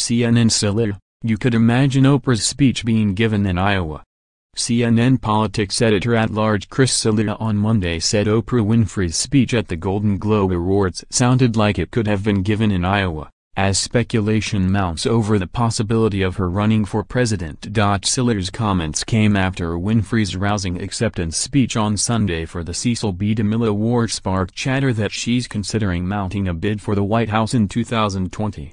CNN Salir, you could imagine Oprah's speech being given in Iowa. CNN politics editor-at-large Chris Salia on Monday said Oprah Winfrey's speech at the Golden Globe Awards sounded like it could have been given in Iowa, as speculation mounts over the possibility of her running for president. Salia's comments came after Winfrey's rousing acceptance speech on Sunday for the Cecil B. DeMille Award sparked chatter that she's considering mounting a bid for the White House in 2020.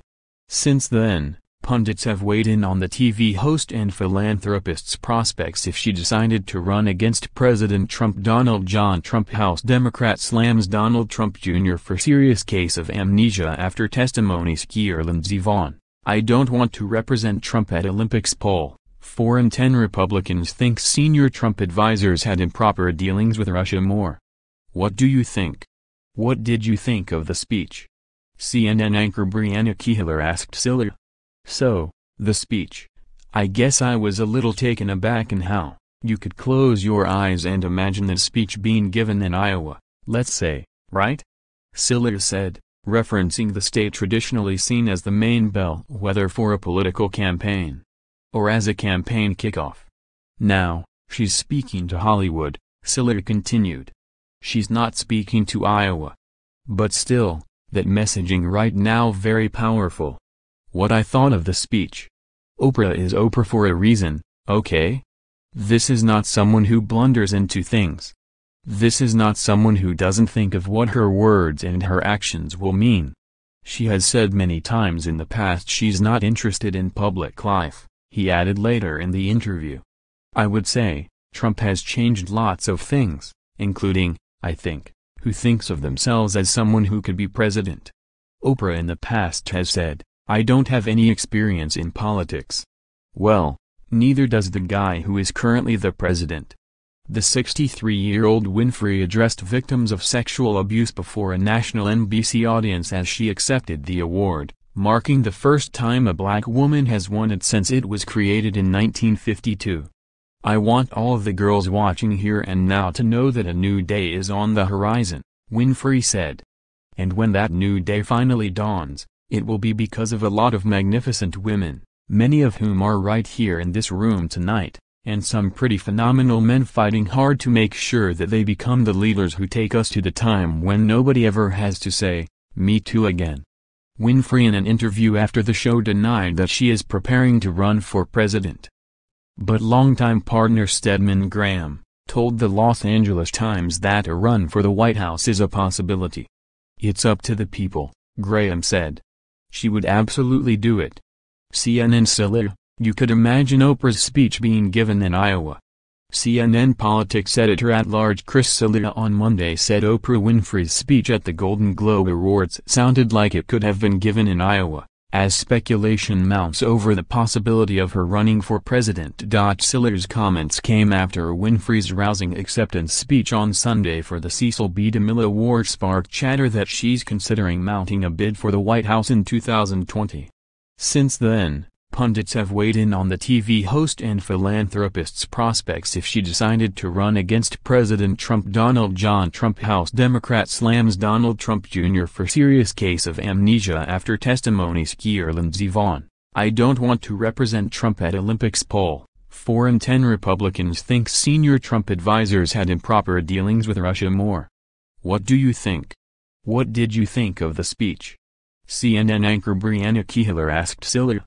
Since then, pundits have weighed in on the TV host and philanthropist's prospects if she decided to run against President Trump. Donald John Trump House Democrat slams Donald Trump Jr. for serious case of amnesia after testimony skier Lindsey Vaughn. I don't want to represent Trump at Olympics poll. 4 in 10 Republicans think senior Trump advisers had improper dealings with Russia more. What do you think? What did you think of the speech? CNN anchor Brianna Kehler asked Siller. So, the speech. I guess I was a little taken aback in how, you could close your eyes and imagine the speech being given in Iowa, let's say, right? Siller said, referencing the state traditionally seen as the main bellwether for a political campaign. Or as a campaign kickoff. Now, she's speaking to Hollywood, Siller continued. She's not speaking to Iowa. But still, that messaging right now very powerful. What I thought of the speech. Oprah is Oprah for a reason, okay? This is not someone who blunders into things. This is not someone who doesn't think of what her words and her actions will mean. She has said many times in the past she's not interested in public life, he added later in the interview. I would say, Trump has changed lots of things, including, I think, who thinks of themselves as someone who could be president. Oprah in the past has said, I don't have any experience in politics. Well, neither does the guy who is currently the president. The 63-year-old Winfrey addressed victims of sexual abuse before a national NBC audience as she accepted the award, marking the first time a black woman has won it since it was created in 1952. I want all the girls watching here and now to know that a new day is on the horizon, Winfrey said. And when that new day finally dawns, it will be because of a lot of magnificent women, many of whom are right here in this room tonight, and some pretty phenomenal men fighting hard to make sure that they become the leaders who take us to the time when nobody ever has to say, me too again. Winfrey in an interview after the show denied that she is preparing to run for president. But longtime partner Stedman Graham told the Los Angeles Times that a run for the White House is a possibility. It's up to the people, Graham said. She would absolutely do it. CNN Silla, you could imagine Oprah's speech being given in Iowa. CNN politics editor at large Chris Salia on Monday said Oprah Winfrey's speech at the Golden Globe Awards sounded like it could have been given in Iowa as speculation mounts over the possibility of her running for president. Siller's comments came after Winfrey's rousing acceptance speech on Sunday for the Cecil B. DeMille Award sparked chatter that she's considering mounting a bid for the White House in 2020. Since then, pundits have weighed in on the TV host and philanthropist's prospects if she decided to run against President Trump. Donald John Trump House Democrat slams Donald Trump Jr. for serious case of amnesia after testimony skier Lindsey Vaughn. I don't want to represent Trump at Olympics poll. 4 in 10 Republicans think senior Trump advisers had improper dealings with Russia more. What do you think? What did you think of the speech? CNN anchor Brianna Kehler asked Siller,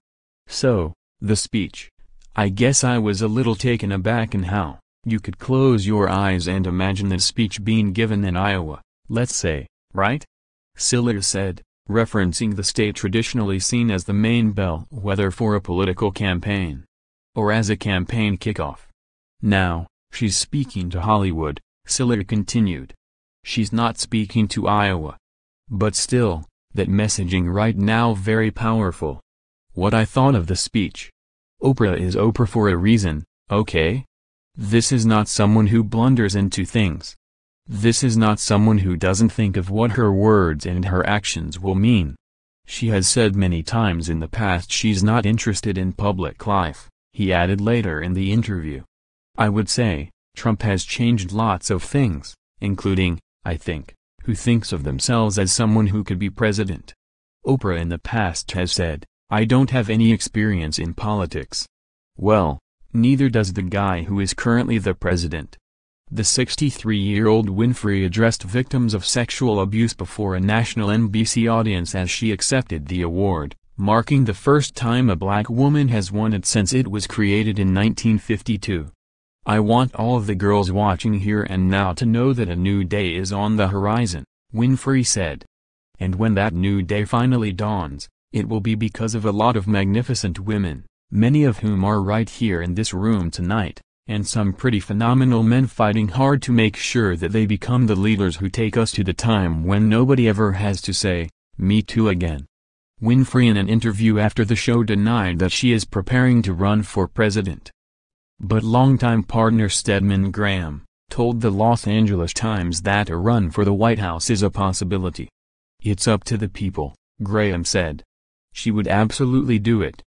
so, the speech. I guess I was a little taken aback in how, you could close your eyes and imagine this speech being given in Iowa, let's say, right? Siller said, referencing the state traditionally seen as the main bellwether for a political campaign. Or as a campaign kickoff. Now, she's speaking to Hollywood, Siller continued. She's not speaking to Iowa. But still, that messaging right now very powerful what I thought of the speech. Oprah is Oprah for a reason, okay? This is not someone who blunders into things. This is not someone who doesn't think of what her words and her actions will mean. She has said many times in the past she's not interested in public life, he added later in the interview. I would say, Trump has changed lots of things, including, I think, who thinks of themselves as someone who could be president. Oprah in the past has said, I don't have any experience in politics. Well, neither does the guy who is currently the president. The 63-year-old Winfrey addressed victims of sexual abuse before a national NBC audience as she accepted the award, marking the first time a black woman has won it since it was created in 1952. I want all the girls watching here and now to know that a new day is on the horizon, Winfrey said. And when that new day finally dawns, it will be because of a lot of magnificent women, many of whom are right here in this room tonight, and some pretty phenomenal men fighting hard to make sure that they become the leaders who take us to the time when nobody ever has to say, me too again. Winfrey in an interview after the show denied that she is preparing to run for president. But longtime partner Stedman Graham told the Los Angeles Times that a run for the White House is a possibility. It's up to the people, Graham said she would absolutely do it.